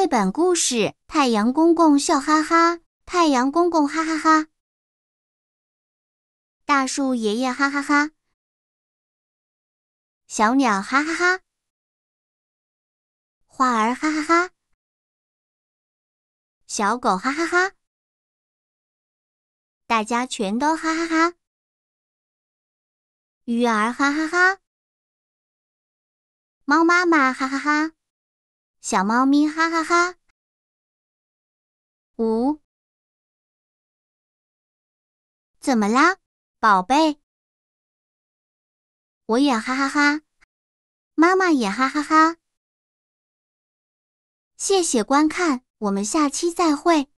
绘本故事：太阳公公笑哈哈，太阳公公哈哈哈，大树爷爷哈哈哈，小鸟哈哈哈，花儿哈哈哈，小狗哈哈哈，大家全都哈哈哈，鱼儿哈哈哈，猫妈妈哈哈哈。小猫咪哈哈哈！五，怎么啦，宝贝？我也哈哈哈，妈妈也哈哈哈。谢谢观看，我们下期再会。